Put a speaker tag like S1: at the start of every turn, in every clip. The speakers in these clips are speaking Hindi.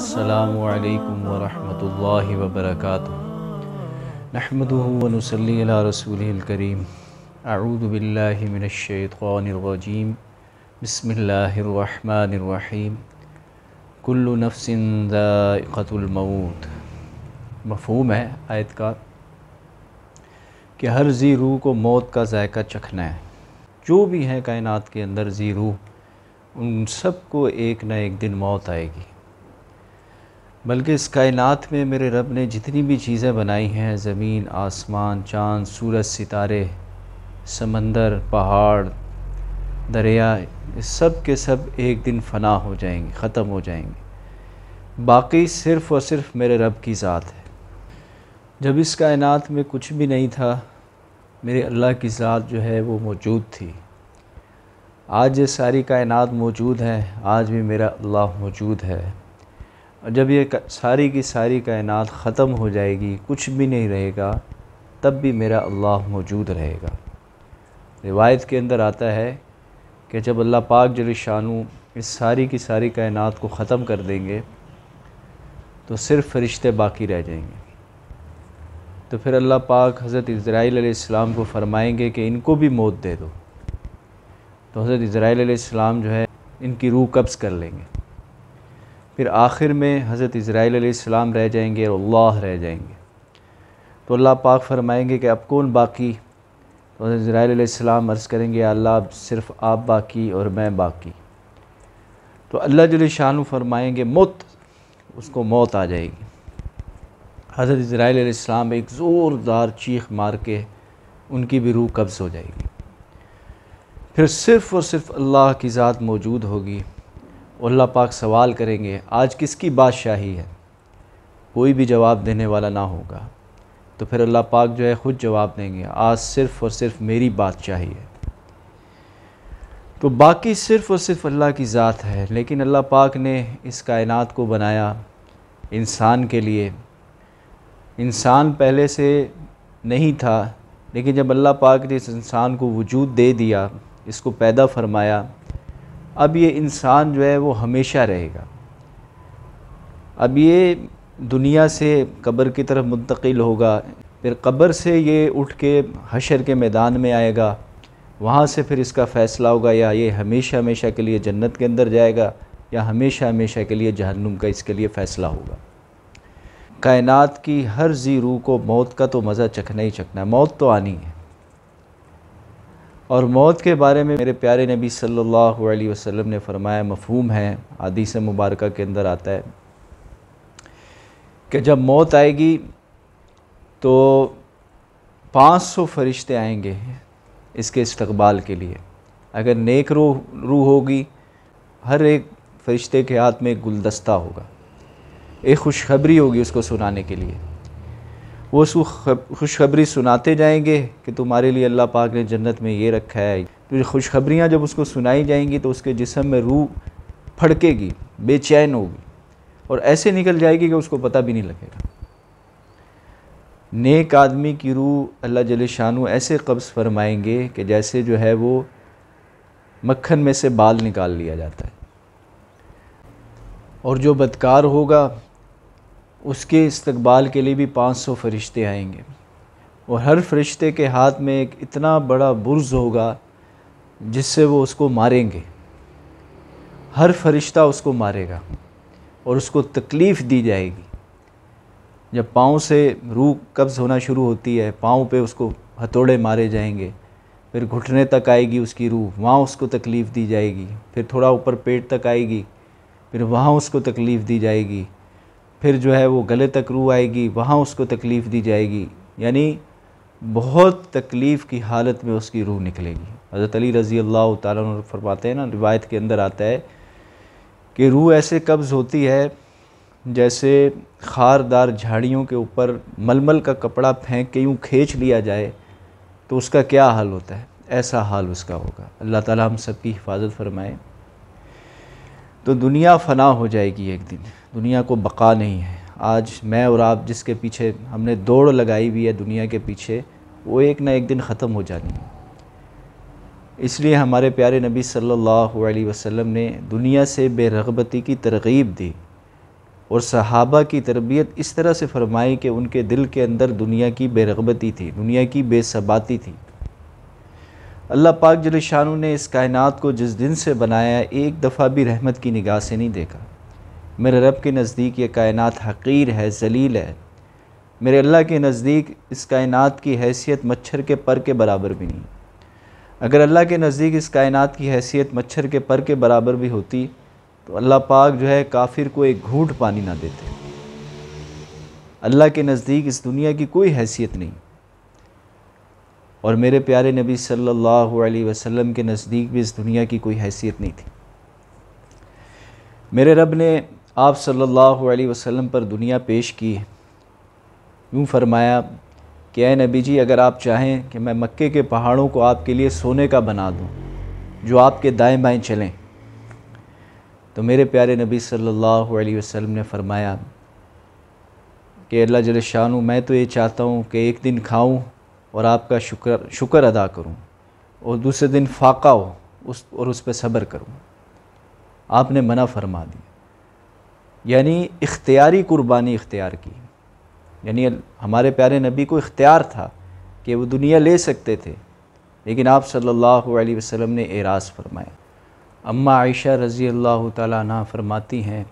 S1: अल्लाम वरहमल वबरक नहमदनसली रसूलकरीम आऊदबिल्लिमिनशवानरजीम बसमीम कुल्लु नफसिन मफहूम है आयत का कि हर ज़ी रूह को मौत का जायका चखना है जो भी हैं कायनात के अंदर ज़ी रूह उन सब को एक न एक दिन मौत आएगी बल्कि इस कायनात में मेरे रब ने जितनी भी चीज़ें बनाई हैं ज़मीन आसमान चाँद सूरज सितारे समंदर पहाड़ दरिया सब के सब एक दिन फना हो जाएंगे ख़त्म हो जाएंगे बाकी सिर्फ़ और सिर्फ मेरे रब की ज़ात है जब इस कायनात में कुछ भी नहीं था मेरे अल्लाह की ज़ात जो है वो मौजूद थी आज ये सारी कायनात मौजूद है आज भी मेरा अल्लाह मौजूद है और जब ये सारी की सारी कायनात ख़त्म हो जाएगी कुछ भी नहीं रहेगा तब भी मेरा अल्लाह मौजूद रहेगा रिवायत के अंदर आता है कि जब अल्लाह पाक जल इस सारी की सारी कायनात को ख़त्म कर देंगे तो सिर्फ फरिश्ते बाकी रह जाएंगे तो फिर अल्लाह पाक हज़रत इसराइल को फ़रमाएंगे कि इनको भी मौत दे दो तो हज़रत इसराइल जो है इनकी रूह कब्ज़ कर लेंगे फिर आखिर में हज़रत इसराइल रह जाएंगे और अल्लाह रह जाएंगे तो अल्लाह पाक फरमाएंगे कि अब कौन बाकी तो हज़रत अर्ज़ करेंगे अल्लाह सिर्फ़ आप बाकी और मैं बाकी तो अल्लाह जल शाह फरमाएंगे मौत उसको मौत आ जाएगी हज़रत इसराइल एक ज़ोरदार चीख मार के उनकी भी रूह कब्ज़ हो जाएगी फिर सिर्फ़ और सिर्फ़ अल्लाह की ज़ात मौजूद होगी अल्लाह पाक सवाल करेंगे आज किसकी बादशाही है कोई भी जवाब देने वाला ना होगा तो फिर अल्लाह पाक जो है ख़ुद जवाब देंगे आज सिर्फ़ और सिर्फ मेरी बादशाही है तो बाकी सिर्फ़ और सिर्फ अल्लाह की ज़ात है लेकिन अल्लाह पाक ने इस कायनात को बनाया इंसान के लिए इंसान पहले से नहीं था लेकिन जब अल्लाह पाक ने इस इंसान को वजूद दे दिया इसको पैदा फरमाया अब ये इंसान जो है वो हमेशा रहेगा अब ये दुनिया से कब्र की तरफ मुंतकिल होगा फिर कब्र से ये उठ के हशर के मैदान में आएगा वहाँ से फिर इसका फ़ैसला होगा या ये हमेशा हमेशा के लिए जन्नत के अंदर जाएगा या हमेशा हमेशा के लिए जहन्नुम का इसके लिए फ़ैसला होगा कायनात की हर जी रूह को मौत का तो मज़ा चखना ही चखना है मौत तो आनी है और मौत के बारे में मेरे प्यारे नबी सल्लल्लाहु अलैहि वसल्लम ने फरमाया मफहूम है हदीस मुबारक के अंदर आता है कि जब मौत आएगी तो 500 फरिश्ते आएंगे इसके इस्तकबाल के लिए अगर नेक रूह रूह होगी हर एक फरिश्ते के हाथ में गुलदस्ता होगा एक खुशखबरी होगी उसको सुनाने के लिए वो उसको खुशखबरी सुनाते जाएंगे कि तुम्हारे लिए अल्लाह पाक ने जन्नत में ये रखा है तो खुशखबरियाँ जब उसको सुनाई जाएंगी तो उसके जिसम में रूह फड़केगी बेचैन होगी और ऐसे निकल जाएगी कि उसको पता भी नहीं लगेगा नेक आदमी की रूह अल्लाह जल शानु ऐसे कब्ज़ फरमाएंगे कि जैसे जो है वो मक्खन में से बाल निकाल लिया जाता है और जो बदकार होगा उसके इस्तबाल के लिए भी पाँच सौ फरिश्ते आएंगे और हर फरिश्ते के हाथ में एक इतना बड़ा बुर्ज होगा जिससे वो उसको मारेंगे हर फरिश्ता उसको मारेगा और उसको तकलीफ़ दी जाएगी जब पाँव से रूह कब्ज़ होना शुरू होती है पाँव पे उसको हथौड़े मारे जाएंगे फिर घुटने तक आएगी उसकी रूह वहाँ उसको तकलीफ़ दी जाएगी फिर थोड़ा ऊपर पेट तक आएगी फिर वहाँ उसको तकलीफ़ दी जाएगी फिर जो है वो गले तक रू आएगी वहाँ उसको तकलीफ़ दी जाएगी यानी बहुत तकलीफ़ की हालत में उसकी रूह निकलेगी हज़रत अली रज़ी अल्लाह तारा फरमाते हैं ना रिवायत के अंदर आता है कि रूह ऐसे कब्ज़ होती है जैसे खारदार झाड़ियों के ऊपर मलमल का कपड़ा फेंक के यूँ खींच लिया जाए तो उसका क्या हाल होता है ऐसा हाल उसका होगा अल्लाह ताला हम सब की हिफाजत फरमाए तो दुनिया फना हो जाएगी एक दिन दुनिया को बका नहीं है आज मैं और आप जिसके पीछे हमने दौड़ लगाई हुई है दुनिया के पीछे वो एक ना एक दिन ख़त्म हो जानी है इसलिए हमारे प्यारे नबी सल्लल्लाहु अलैहि वसल्लम ने दुनिया से बेरगबती की तरगीब दी और सहाबा की तरबियत इस तरह से फरमाई कि उनके दिल के अंदर दुनिया की बेरगबती थी दुनिया की बेसबाती थी अल्लाह पाक जल शानू ने इस कायनात को जिस दिन से बनाया एक दफ़ा भी रहमत की निगाह से नहीं देखा मेरे रब के नज़दीक ये कायनात हकीर है जलील है मेरे अल्लाह के नज़दीक इस कायनात की हैसियत मच्छर के पर के बराबर भी नहीं अगर अल्लाह के नज़दीक इस कायनात की हैसियत मच्छर के पर के बराबर भी होती तो अल्लाह पाक जो है काफिर को एक घूंट पानी ना देते अल्लाह के नज़दीक इस दुनिया की कोई हैसियत नहीं और मेरे प्यारे नबी सल्लल्लाहु अलैहि वसल्लम के नज़दीक भी इस दुनिया की कोई हैसियत नहीं थी मेरे रब ने आप सल्लल्लाहु अलैहि वसल्लम पर दुनिया पेश की यूँ फरमाया कि ए नबी जी अगर आप चाहें कि मैं मक्के के पहाड़ों को आपके लिए सोने का बना दूं जो आपके दाएं बाएं चलें तो मेरे प्यारे नबी सल्लल्लाहु अलैहि वसल्लम ने फरमाया कि अल्लाह जल शाह मैं तो ये चाहता हूँ कि एक दिन खाऊँ और आपका शुक्र शुक्र अदा करूँ और दूसरे दिन फाका हो उस और उस पर सब्र करूँ आपने मना फरमा दिया यानी इख्तियारी कुर्बानी इख्तियार की यानी हमारे प्यारे नबी को इख्तियार था कि वो दुनिया ले सकते थे लेकिन आप सल्लल्लाहु अलैहि वसल्लम ने एराज फरमाया अम्मा आयशा रज़ी अल्लाह तह फरमाती हैं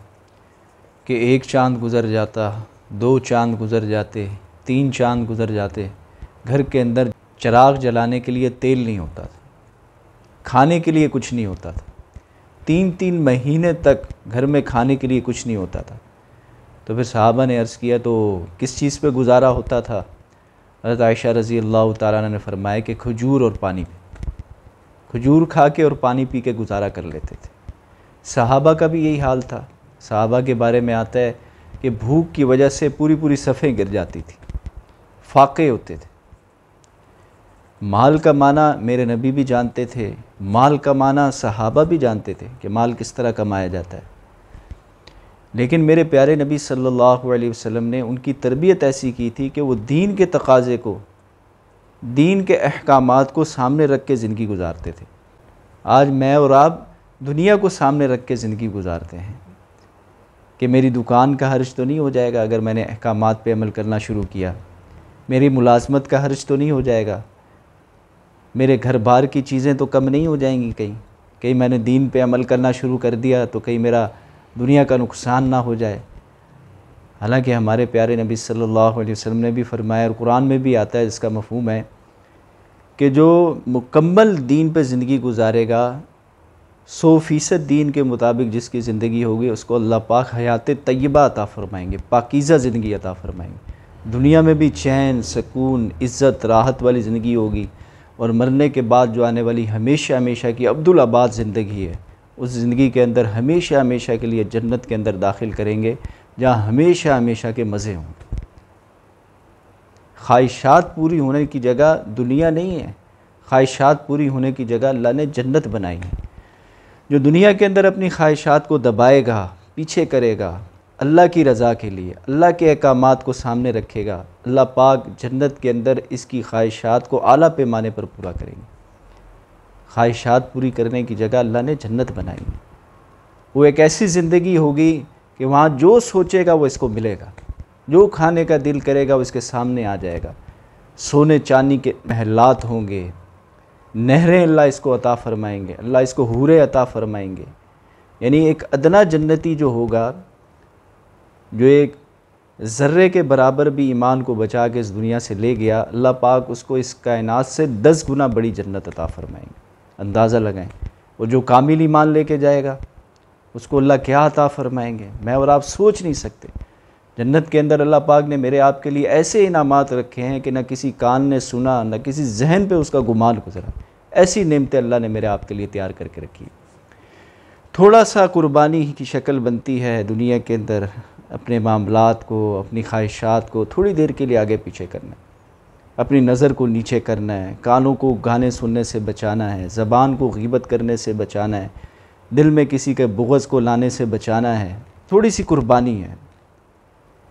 S1: कि एक चांद गुज़र जाता दो चांद गुज़र जाते तीन चांद गुज़र जाते घर के अंदर चराग जलाने के लिए तेल नहीं होता था खाने के लिए कुछ नहीं होता था तीन तीन महीने तक घर में खाने के लिए कुछ नहीं होता था तो फिर साहबा ने अर्ज़ किया तो किस चीज़ पे गुजारा होता था हज़रत आयशा रज़ी अल्लाह तारा ने फरमाया कि खजूर और पानी खजूर खा के और पानी पी के गुजारा कर लेते थे सहाबा का भी यही हाल था सहाबा के बारे में आता है कि भूख की वजह से पूरी पूरी सफ़ें गिर जाती थी फाके होते थे माल का माना मेरे नबी भी जानते थे माल का माना सहाबा भी जानते थे कि माल किस तरह कमाया जाता है लेकिन मेरे प्यारे नबी सल्लल्लाहु अलैहि वसल्लम ने उनकी तरबियत ऐसी की थी कि वो दीन के तकाजे को दीन के अहकाम को सामने रख के ज़िंदगी गुजारते थे आज मैं और आप दुनिया को सामने रख के ज़िंदगी गुजारते हैं कि मेरी दुकान का हर्ज तो नहीं हो जाएगा अगर मैंने अहकाम पर अमल करना शुरू किया मेरी मुलाजमत का हर्ज तो नहीं हो जाएगा मेरे घर बार की चीज़ें तो कम नहीं हो जाएंगी कहीं कहीं मैंने दीन पे अमल करना शुरू कर दिया तो कहीं मेरा दुनिया का नुकसान ना हो जाए हालांकि हमारे प्यारे नबी सल्लल्लाहु अलैहि वसल्लम ने भी फरमाया और कुरान में भी आता है इसका मफहम है कि जो मुकम्मल दीन पर ज़िंदगी गुजारेगा सौ फ़ीसद दीन के मुताबिक जिसकी ज़िंदगी होगी उसको अल्लाह पाक हयात तय्यबा अता फ़रमाएंगे पाकिज़ा ज़िंदगी अता फ़रमाएंगे दुनिया में भी चैन सकून इज़्ज़त राहत वाली ज़िंदगी होगी और मरने के बाद जो आने वाली हमेशा हमेशा की अब्दुल आबाद ज़िंदगी है उस ज़िंदगी के अंदर हमेशा हमेशा के लिए जन्नत के अंदर दाखिल करेंगे जहाँ हमेशा हमेशा के मज़े होंगे ख्वाहिशात पूरी होने की जगह दुनिया नहीं है ख्वाहिशात पूरी होने की जगह अल्लाह ने जन्नत बनाई है जो दुनिया के अंदर अपनी ख्वाहिशात को दबाएगा पीछे करेगा अल्लाह की रज़ा के लिए अल्लाह के अहकाम को सामने रखेगा अल्लाह पाक जन्नत के अंदर इसकी ख्वाहिशात को आला पैमाने पर पूरा करेंगे ख्वाहिशात पूरी करने की जगह अल्लाह ने जन्नत बनाई वो एक ऐसी ज़िंदगी होगी कि वहाँ जो सोचेगा वो इसको मिलेगा जो खाने का दिल करेगा वो इसके सामने आ जाएगा सोने चांदी के महलात होंगे नहरें अल्लाह इसको अता फ़रमाएंगे अल्लाह इसको हूरे अता फ़रमाएंगे यानी एक अदना जन्नती जो होगा जो एक ज़र्रे के बराबर भी ईमान को बचा के इस दुनिया से ले गया अल्लाह पाक उसको इस कायनात से दस गुना बड़ी जन्नत अता फ़रमाएंगे अंदाज़ा लगाएं और जो कामिल ईमान लेके जाएगा उसको अल्लाह क्या अता फ़रमाएंगे मैं और आप सोच नहीं सकते जन्नत के अंदर अल्लाह पाक ने मेरे आप के लिए ऐसे इनामात रखे हैं कि न किसी कान ने सुना न किसी जहन पर उसका गुमान गुजरा ऐसी नमतें अल्लाह ने मेरे आपके लिए तैयार करके रखी थोड़ा सा कुर्बानी की शक्ल बनती है दुनिया के अंदर अपने मामलात को अपनी ख्वाहिशात को थोड़ी देर के लिए आगे पीछे करना है अपनी नज़र को नीचे करना है कानों को गाने सुनने से बचाना है ज़बान को गीबत करने से बचाना है दिल में किसी के बुगज़ को लाने से बचाना है थोड़ी सी कुर्बानी है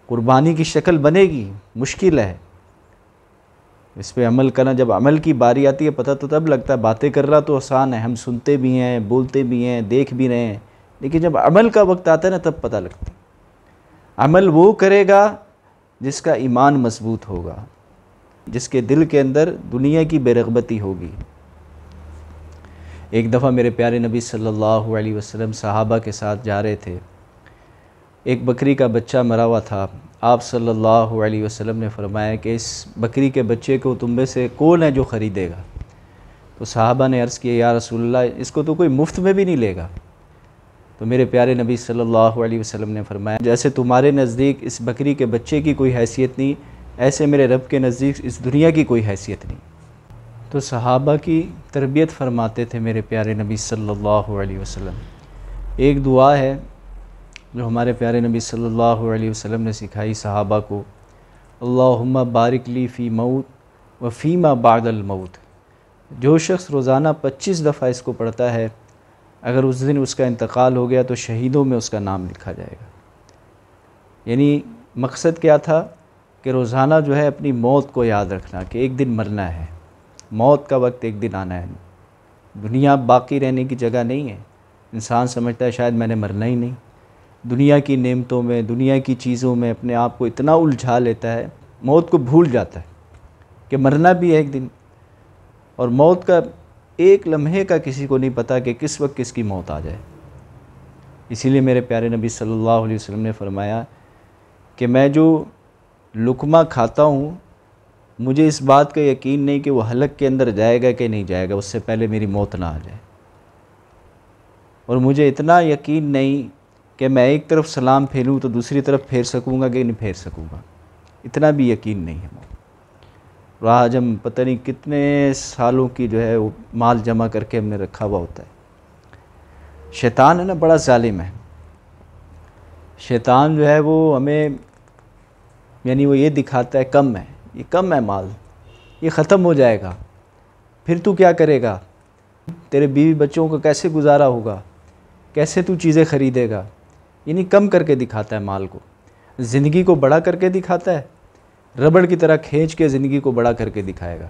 S1: कुर्बानी की शक्ल बनेगी मुश्किल है इस पर अमल करना जब अमल की बारी आती है पता तो तब लगता है बातें कर रहा तो आसान है हम सुनते भी हैं बोलते भी हैं देख भी रहे हैं लेकिन जब अमल का वक्त आता है ना तब पता लगता है अमल वो करेगा जिसका ईमान मजबूत होगा जिसके दिल के अंदर दुनिया की बेरगबती होगी एक दफ़ा मेरे प्यारे नबी सल्लल्लाहु अलैहि वसल्लम सहाबा के साथ जा रहे थे एक बकरी का बच्चा मरा हुआ था आप सल्लल्लाहु अलैहि वसल्लम ने फरमाया कि इस बकरी के बच्चे को तुम में से कौन है जो ख़रीदेगा तो साहबा ने अर्ज़ किया या रसूलुल्लाह इसको तो कोई मुफ्त में भी नहीं लेगा तो मेरे प्यारे नबी सल्लल्लाहु अलैहि वसल्लम ने फरमाया जैसे तुम्हारे नज़दीक इस बकरी के बच्चे की कोई हैसियत नहीं ऐसे मेरे रब के नज़दीक इस दुनिया की कोई हैसियत नहीं तो सहाबा की तरबियत फरमाते थे मेरे प्यारे नबी सल्लल्लाहु अलैहि वसल्लम एक दुआ है जो हमारे प्यारे नबी सल्लल्लाहु अलैहि वसल्लम ने सिखाई सहाबा को अल्लाहुम्मा बारिक ली फ़ी मऊत व फ़ीमा बादल मऊत जो शख्स रोज़ाना 25 दफ़ा इसको पढ़ता है अगर उस दिन उसका इंतकाल हो गया तो शहीदों में उसका नाम लिखा जाएगा यानी मकसद क्या था कि रोज़ाना जो है अपनी मौत को याद रखना कि एक दिन मरना है मौत का वक्त एक दिन आना है दुनिया बाकी रहने की जगह नहीं है इंसान समझता है शायद मैंने मरना ही नहीं दुनिया की नेमतों में दुनिया की चीज़ों में अपने आप को इतना उलझा लेता है मौत को भूल जाता है कि मरना भी है एक दिन और मौत का एक लम्हे का किसी को नहीं पता कि किस वक्त किसकी मौत आ जाए इसीलिए मेरे प्यारे नबी सल्लल्लाहु अलैहि वसल्लम ने फरमाया कि मैं जो लुकमा खाता हूँ मुझे इस बात का यकीन नहीं कि वो हलक के अंदर जाएगा कि नहीं जाएगा उससे पहले मेरी मौत ना आ जाए और मुझे इतना यकीन नहीं कि मैं एक तरफ सलाम फेरूँ तो दूसरी तरफ फेर सकूँगा कि नहीं फेर सकूँगा इतना भी यकीन नहीं है और आज हम पता नहीं कितने सालों की जो है वो माल जमा करके हमने रखा हुआ होता है शैतान है ना बड़ा ालिम है शैतान जो है वो हमें यानी वो ये दिखाता है कम है ये कम है माल ये ख़त्म हो जाएगा फिर तू क्या करेगा तेरे बीवी बच्चों का कैसे गुजारा होगा कैसे तू चीज़ें ख़रीदेगा यानी कम करके दिखाता है माल को ज़िंदगी को बड़ा करके दिखाता है रबड़ की तरह खींच के ज़िंदगी को बड़ा करके दिखाएगा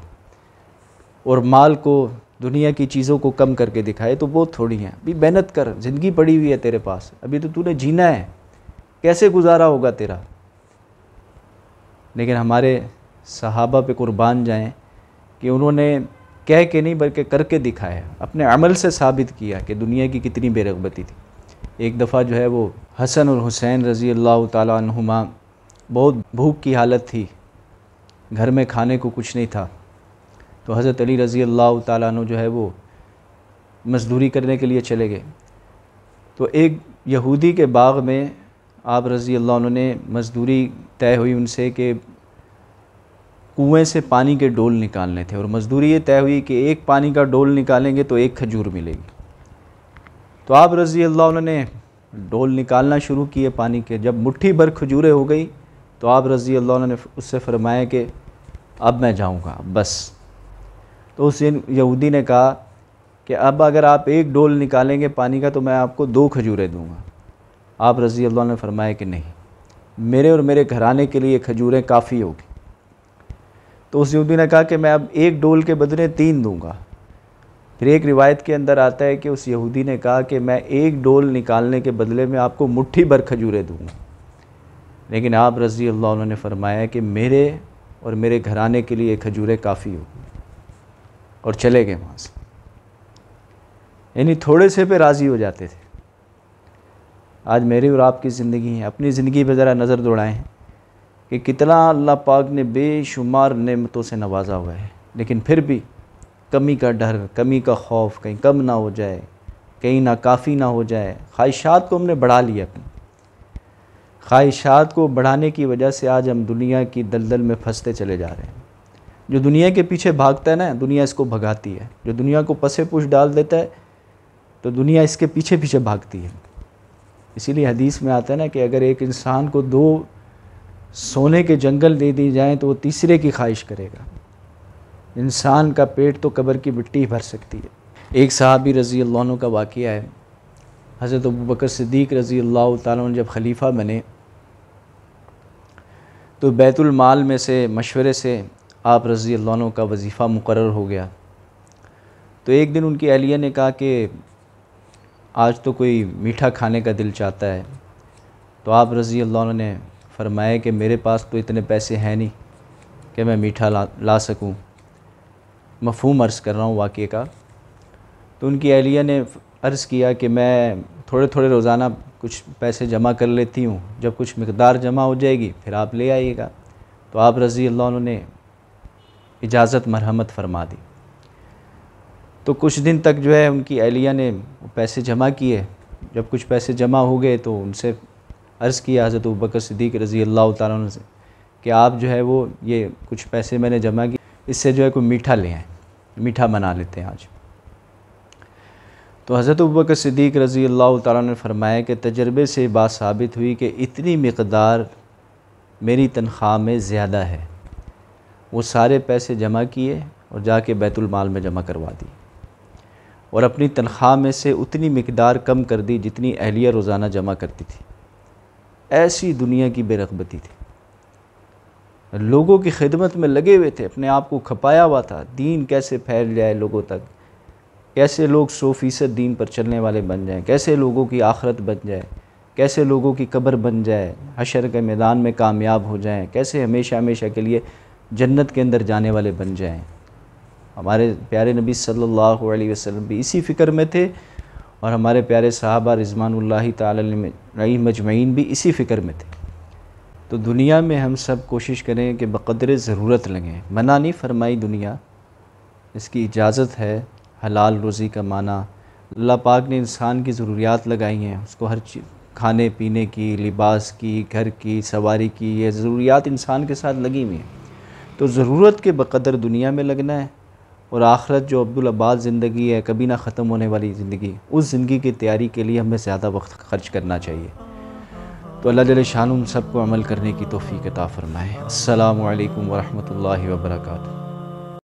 S1: और माल को दुनिया की चीज़ों को कम करके दिखाए तो वो थोड़ी हैं अभी मेहनत कर ज़िंदगी पड़ी हुई है तेरे पास अभी तो तूने जीना है कैसे गुजारा होगा तेरा लेकिन हमारे सहाबा पे कुर्बान जाएं कि उन्होंने कह के नहीं बल्कि करके दिखाया अपने अमल से साबित किया कि दुनिया की कितनी बेरगबती थी एक दफ़ा जो है वो हसन और हुसैन रज़ी अल्लाह तुमा बहुत भूख की हालत थी घर में खाने को कुछ नहीं था तो हज़रत अली रज़ी अल्लाह तु जो है वो मजदूरी करने के लिए चले गए तो एक यहूदी के बाग में आप रज़ी अल्लाह उन्होंने मजदूरी तय हुई उनसे कि कुएं से पानी के डोल निकालने थे और मजदूरी ये तय हुई कि एक पानी का डोल निकालेंगे तो एक खजूर मिलेगी तो आप रज़ी अल्लाह उन्होंने डोल निकालना शुरू किए पानी के जब मुट्ठी भर खजूरें हो गई तो आप रज़ी अल्लाह ने उससे फरमाया कि अब मैं जाऊँगा बस तो उस यहूदी ने कहा कि अब अगर आप एक डोल निकालेंगे पानी का तो मैं आपको दो खजूरें दूँगा आप रज़ी अल्लाह ने फरमाया कि नहीं मेरे और मेरे घराने के लिए खजूरें काफ़ी होगी तो उस यहूदी ने कहा कि मैं अब एक डोल के बदले तीन दूँगा फिर एक रिवायत के अंदर आता है कि उस यहूदी ने कहा कि मैं एक डोल निकालने के बदले में आपको मुठ्ठी भर खजूरें दूँगा लेकिन आप रज़ी अल्लाह ने फरमाया कि मेरे और मेरे घराने के लिए खजूरें काफ़ी होगी और चले गए वहाँ से यानी थोड़े से पे राज़ी हो जाते थे आज मेरी और आपकी ज़िंदगी है अपनी ज़िंदगी पर ज़रा नज़र दौड़ाएँ कि कितना अल्लाह पाक ने बेशुमार नेमतों से नवाजा हुआ है लेकिन फिर भी कमी का डर कमी का खौफ कहीं कम ना हो जाए कहीं ना काफ़ी ना हो जाए ख्वाहिशात को हमने बढ़ा लिया अपनी ख्वाहिशात को बढ़ाने की वजह से आज हम दुनिया की दलदल में फंसते चले जा रहे हैं जो दुनिया के पीछे भागता है ना दुनिया इसको भगाती है जो दुनिया को पसे पुश डाल देता है तो दुनिया इसके पीछे पीछे भागती है इसीलिए हदीस में आता है ना कि अगर एक इंसान को दो सोने के जंगल दे दिए जाएँ तो वो तीसरे की ख्वाहिश करेगा इंसान का पेट तो कब्र की मिट्टी भर सकती है एक साहबी रज़ी अल्लाह का वाक़ है हज़रत अबू बकर सिद्दीक रज़ी अल्लाह तब खलीफ़ा बने तो बैतुल माल में से मशवरे से आप रज़ी अल्लाह का वजीफ़ा मुकर हो गया तो एक दिन उनकी अहलिया ने कहा कि आज तो कोई मीठा खाने का दिल चाहता है तो आप रज़ी अल्लाह ने फरमाया कि मेरे पास तो इतने पैसे हैं नहीं कि मैं मीठा ला ला सकूँ मफहम अर्ज़ कर रहा हूँ वाक़े का तो उनकी अहलिया ने अर्ज़ किया कि मैं थोड़े थोड़े रोज़ाना कुछ पैसे जमा कर लेती हूँ जब कुछ मकदार जमा हो जाएगी फिर आप ले आइएगा तो आप रज़ी अल्लाह ने इजाज़त मरहमत फरमा दी तो कुछ दिन तक जो है उनकी एहलिया ने पैसे जमा किए जब कुछ पैसे जमा हो गए तो उनसे अर्ज़ किया हज़रत बकर सिद्दीक रज़ी अल्लाह तुम से कि आप जो है वो ये कुछ पैसे मैंने जमा किए इससे जो है कोई मीठा ले आए मीठा बना लेते हैं आज तो हज़रत बकर सिद्दीक रज़ी अल्लाह तारा ने फरमाया कि तजर्बे से बात साबित हुई कि इतनी मकदार मेरी तनख्वाह में ज़्यादा है वो सारे पैसे जमा किए और जाके बैतुलमाल में जमा करवा दी और अपनी तनख्वाह में से उतनी मकदार कम कर दी जितनी अहलिया रोज़ाना जमा करती थी ऐसी दुनिया की बेरगबती थी लोगों की खिदमत में लगे हुए थे अपने आप को खपाया हुआ था दीन कैसे फैल जाए लोगों तक कैसे लोग सौ फीसद दीन पर चलने वाले बन जाएँ कैसे लोगों की आखरत बन जाए कैसे लोगों की कब्र बन जाए हशर के मैदान में कामयाब हो जाएँ कैसे हमेशा हमेशा के लिए जन्नत के अंदर जाने वाले बन जाएँ हमारे प्यारे नबी सल्लल्लाहु अलैहि वसल्लम भी इसी फ़िक्र में थे और हमारे प्यारे साहबा रिजवानल्ला तई मजमैन भी इसी फ़िक्र में थे तो दुनिया में हम सब कोशिश करें कि बक़दर ज़रूरत लगें मना नहीं फरमाई दुनिया इसकी इजाज़त है हलाल रोज़ी का माना अल्लाह पाक ने इंसान की ज़रूरियात लगाई हैं उसको हर चीज़ खाने पीने की लिबास की घर की सवारी की ये ज़रूरियात इंसान के साथ लगी हुई हैं तो ज़रूरत के बकदर दुनिया में लगना है और आखरत जो अब्दुलबाद ज़िंदगी है कभी ना ख़त्म होने वाली ज़िंदगी उस ज़िंदगी की तैयारी के लिए हमें ज़्यादा वक्त खर्च करना चाहिए तो अल्लाह जल शान सबको अमल करने की तोफ़ी के फ़रमाए अल्लाम वरहमल वर्का